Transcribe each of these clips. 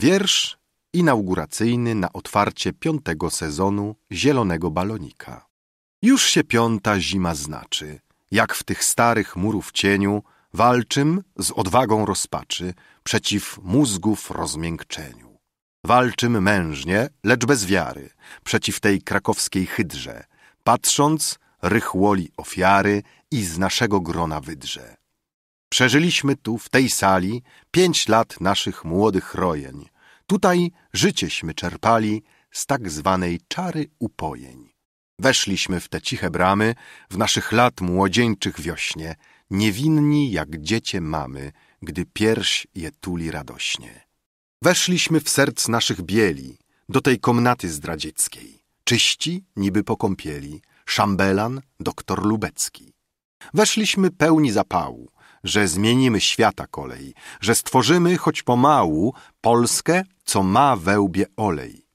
Wiersz inauguracyjny na otwarcie piątego sezonu Zielonego Balonika. Już się piąta zima znaczy, jak w tych starych murów cieniu walczym z odwagą rozpaczy przeciw mózgów rozmiękczeniu. Walczym mężnie, lecz bez wiary, przeciw tej krakowskiej hydrze, patrząc rychłoli ofiary i z naszego grona wydrze. Przeżyliśmy tu, w tej sali, pięć lat naszych młodych rojeń. Tutaj życieśmy czerpali z tak zwanej czary upojeń. Weszliśmy w te ciche bramy, w naszych lat młodzieńczych wiośnie, niewinni jak dziecię mamy, gdy pierś je tuli radośnie. Weszliśmy w serc naszych bieli, do tej komnaty zdradzieckiej, czyści niby po kąpieli, szambelan, doktor Lubecki. Weszliśmy pełni zapału, że zmienimy świata kolej, że stworzymy choć pomału Polskę, co ma we łbie olej.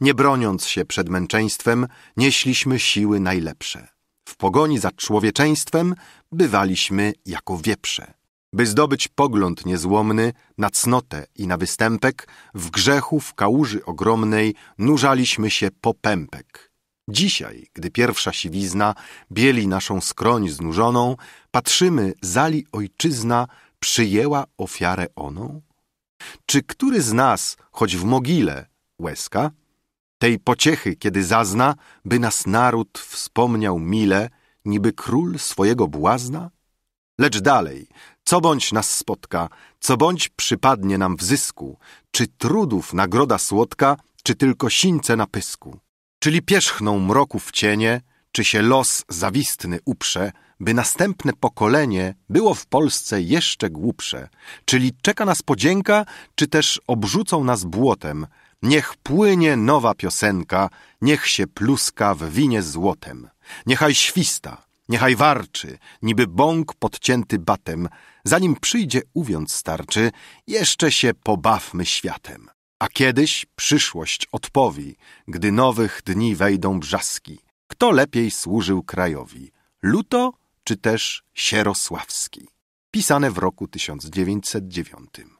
Nie broniąc się przed męczeństwem, nieśliśmy siły najlepsze. W pogoni za człowieczeństwem bywaliśmy jako wieprze. By zdobyć pogląd niezłomny na cnotę i na występek, w grzechu w kałuży ogromnej nurzaliśmy się po pępek. Dzisiaj, gdy pierwsza siwizna bieli naszą skroń znużoną, patrzymy, zali ojczyzna przyjęła ofiarę oną? Czy który z nas, choć w mogile, łezka, tej pociechy, kiedy zazna, by nas naród wspomniał mile, niby król swojego błazna? Lecz dalej, co bądź nas spotka, co bądź przypadnie nam w zysku, czy trudów nagroda słodka, czy tylko sińce na pysku czyli pierzchną mroków cienie, czy się los zawistny uprze, by następne pokolenie było w Polsce jeszcze głupsze, czyli czeka nas podzięka, czy też obrzucą nas błotem. Niech płynie nowa piosenka, niech się pluska w winie złotem. Niechaj śwista, niechaj warczy, niby bąk podcięty batem, zanim przyjdzie uwiąc starczy, jeszcze się pobawmy światem. A kiedyś przyszłość odpowi, gdy nowych dni wejdą brzaski. Kto lepiej służył krajowi? Luto czy też Sierosławski? Pisane w roku 1909.